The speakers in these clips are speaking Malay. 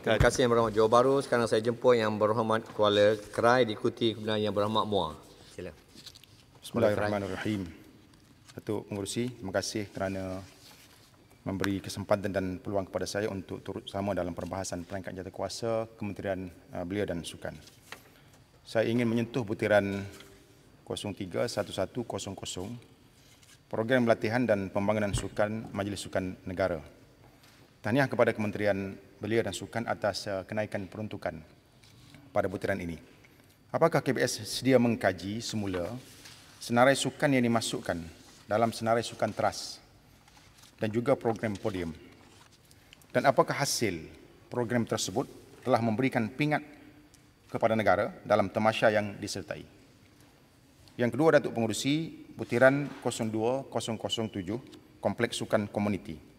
Terima kasih yang berhormat Johor Baru. Sekarang saya jemput yang berhormat Kuala Kerai diikuti kemudian yang berhormat Mua. Sila. Bismillahirrahmanirrahim. Datuk Pengurusi, terima kasih kerana memberi kesempatan dan peluang kepada saya untuk turut sama dalam perbahasan perangkat jata kuasa Kementerian uh, Belia dan Sukan. Saya ingin menyentuh butiran 031100 program latihan dan pembangunan sukan Majlis Sukan Negara. Tahniah kepada Kementerian belia dan sukan atas uh, kenaikan peruntukan pada butiran ini. Apakah KBS sedia mengkaji semula senarai sukan yang dimasukkan dalam senarai sukan teras dan juga program podium? Dan apakah hasil program tersebut telah memberikan pingat kepada negara dalam temasya yang disertai? Yang kedua, Datuk Pengurusi Butiran 02007 Kompleks Sukan Komuniti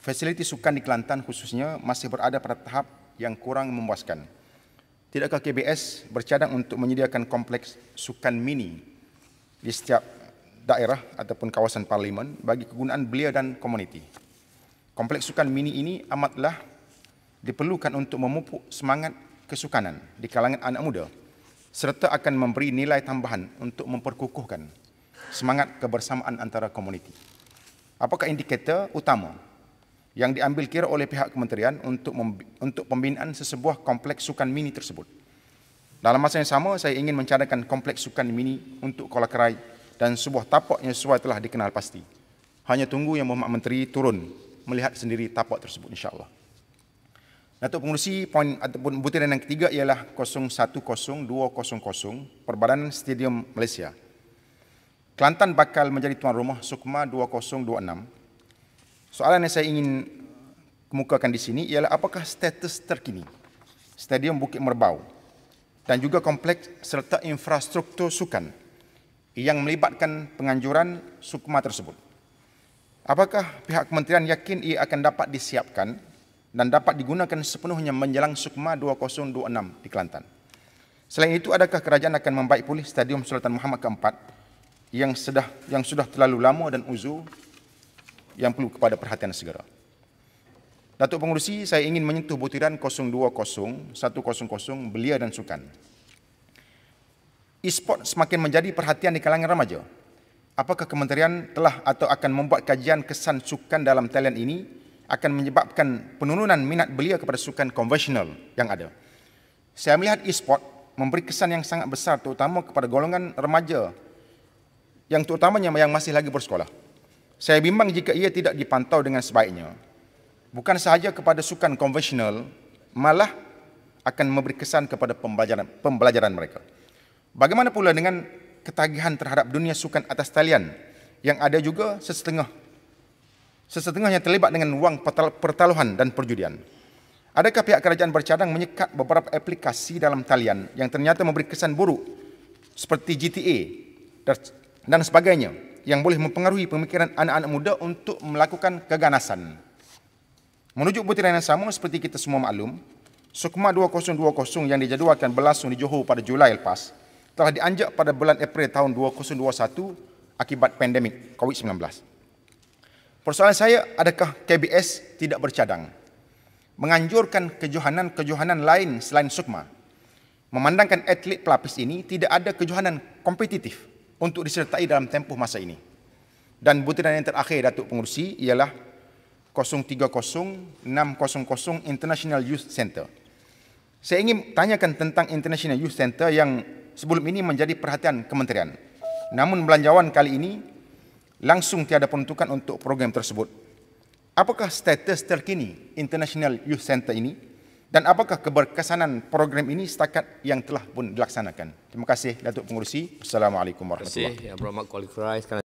fasiliti sukan di Kelantan khususnya masih berada pada tahap yang kurang memuaskan. Tidakkah KBS bercadang untuk menyediakan kompleks sukan mini di setiap daerah ataupun kawasan parlimen bagi kegunaan belia dan komuniti? Kompleks sukan mini ini amatlah diperlukan untuk memupuk semangat kesukanan di kalangan anak muda serta akan memberi nilai tambahan untuk memperkukuhkan semangat kebersamaan antara komuniti. Apakah indikator utama yang diambil kira oleh pihak kementerian untuk untuk pembinaan sesebuah kompleks sukan mini tersebut. Dalam masa yang sama, saya ingin mencadangkan kompleks sukan mini untuk Kerai dan sebuah tapak yang sesuai telah dikenal pasti. Hanya tunggu yang Muhammad Menteri turun melihat sendiri tapak tersebut insyaAllah. Datuk Pengurusi, poin ataupun butiran yang ketiga ialah 010200 Perbadanan Stadium Malaysia. Kelantan bakal menjadi tuan rumah Sukma 2026 Soalan yang saya ingin kemukakan di sini ialah apakah status terkini Stadium Bukit Merbau dan juga kompleks serta infrastruktur sukan yang melibatkan penganjuran sukma tersebut. Apakah pihak kementerian yakin ia akan dapat disiapkan dan dapat digunakan sepenuhnya menjelang sukma 2026 di Kelantan? Selain itu, adakah kerajaan akan membaik pulih Stadium Sultan Muhammad IV yang sudah, yang sudah terlalu lama dan uzur yang perlu kepada perhatian segera. Datuk Pengurusi, saya ingin menyentuh butiran 020100 belia dan sukan. E-sport semakin menjadi perhatian di kalangan remaja. Apakah kementerian telah atau akan membuat kajian kesan sukan dalam talian ini akan menyebabkan penurunan minat belia kepada sukan konvensional yang ada? Saya melihat e-sport memberi kesan yang sangat besar terutama kepada golongan remaja yang terutamanya yang masih lagi bersekolah. Saya bimbang jika ia tidak dipantau dengan sebaiknya. Bukan sahaja kepada sukan konvensional, malah akan memberi kesan kepada pembelajaran, pembelajaran mereka. Bagaimana pula dengan ketagihan terhadap dunia sukan atas talian yang ada juga sesetengah sesetengahnya terlibat dengan wang pertaruhan dan perjudian. Adakah pihak kerajaan bercadang menyekat beberapa aplikasi dalam talian yang ternyata memberi kesan buruk seperti GTA dan sebagainya yang boleh mempengaruhi pemikiran anak-anak muda untuk melakukan keganasan. Menuju butiran yang sama seperti kita semua maklum, Sukma 2020 yang dijadualkan berlangsung di Johor pada Julai lepas telah dianjak pada bulan April tahun 2021 akibat pandemik COVID-19. Persoalan saya adakah KBS tidak bercadang? Menganjurkan kejohanan-kejohanan lain selain Sukma. Memandangkan atlet pelapis ini tidak ada kejohanan kompetitif untuk disertai dalam tempoh masa ini. Dan butiran yang terakhir Datuk Pengurusi ialah 030600 International Youth Center. Saya ingin tanyakan tentang International Youth Center yang sebelum ini menjadi perhatian kementerian. Namun belanjawan kali ini langsung tiada penentukan untuk program tersebut. Apakah status terkini International Youth Center ini? dan apakah keberkesanan program ini setakat yang telah pun dilaksanakan. Terima kasih Datuk Pengurusi. Assalamualaikum warahmatullahi wabarakatuh.